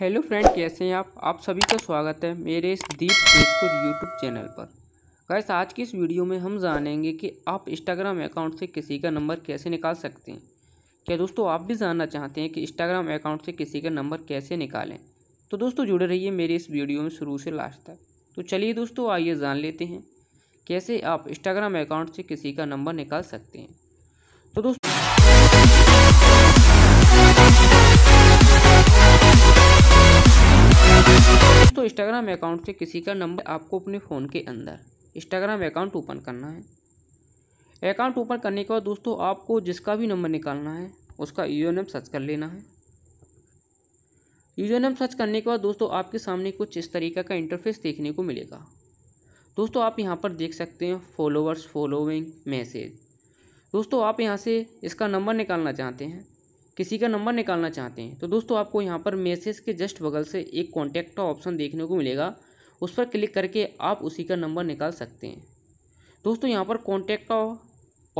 hello friend कैसे हैं आप आप सभी का स्वागत है मेरे इस दीप शेखपुर यूट्यूब चैनल पर गैस आज की इस वीडियो में हम जानेंगे कि आप इंस्टाग्राम अकाउंट से किसी का नंबर कैसे निकाल सकते हैं क्या दोस्तों आप भी जानना चाहते हैं कि इंस्टाग्राम अकाउंट से किसी का नंबर कैसे निकालें तो दोस्तों जुड़े रहिए मेरे इस वीडियो में शुरू से लास्ट तक तो चलिए दोस्तों आइए जान लेते हैं कैसे आप इंस्टाग्राम अकाउंट से किसी का नंबर निकाल सकते हैं तो दोस्तों इंस्टाग्राम अकाउंट से किसी का नंबर आपको अपने फ़ोन के अंदर इंस्टाग्राम अकाउंट ओपन करना है अकाउंट ओपन करने के बाद दोस्तों आपको जिसका भी नंबर निकालना है उसका यू एम सर्च कर लेना है एन एम सर्च करने के बाद दोस्तों आपके सामने कुछ इस तरीके का इंटरफेस देखने को मिलेगा दोस्तों आप यहाँ पर देख सकते हैं फॉलोअर्स फॉलोइंग मैसेज दोस्तों आप यहाँ से इसका नंबर निकालना चाहते हैं किसी का नंबर निकालना चाहते हैं तो दोस्तों आपको यहाँ पर मैसेज के जस्ट बगल से एक कॉन्टैक्ट का ऑप्शन देखने को मिलेगा उस पर क्लिक करके आप उसी का नंबर निकाल सकते हैं दोस्तों यहाँ पर कॉन्टैक्ट का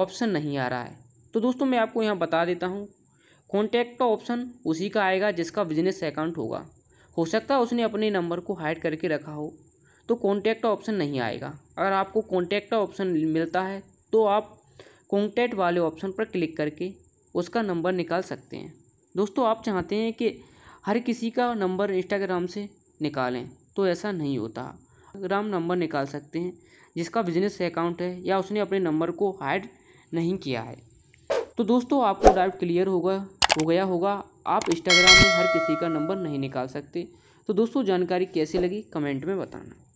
ऑप्शन नहीं आ रहा है तो दोस्तों मैं आपको यहाँ बता देता हूँ कॉन्टैक्ट का ऑप्शन उसी का आएगा जिसका बिजनेस अकाउंट होगा हो सकता है उसने अपने नंबर को हाइड करके रखा हो तो कॉन्टैक्ट का ऑप्शन नहीं आएगा अगर आपको कॉन्टैक्ट का ऑप्शन मिलता है तो आप कॉन्टैक्ट वाले ऑप्शन पर क्लिक करके उसका नंबर निकाल सकते हैं दोस्तों आप चाहते हैं कि हर किसी का नंबर इंस्टाग्राम से निकालें तो ऐसा नहीं होता ग्राम नंबर निकाल सकते हैं जिसका बिजनेस अकाउंट है या उसने अपने नंबर को हाइड नहीं किया है तो दोस्तों आपको डाउट क्लियर होगा हो गया होगा आप इंस्टाग्राम में हर किसी का नंबर नहीं निकाल सकते तो दोस्तों जानकारी कैसी लगी कमेंट में बताना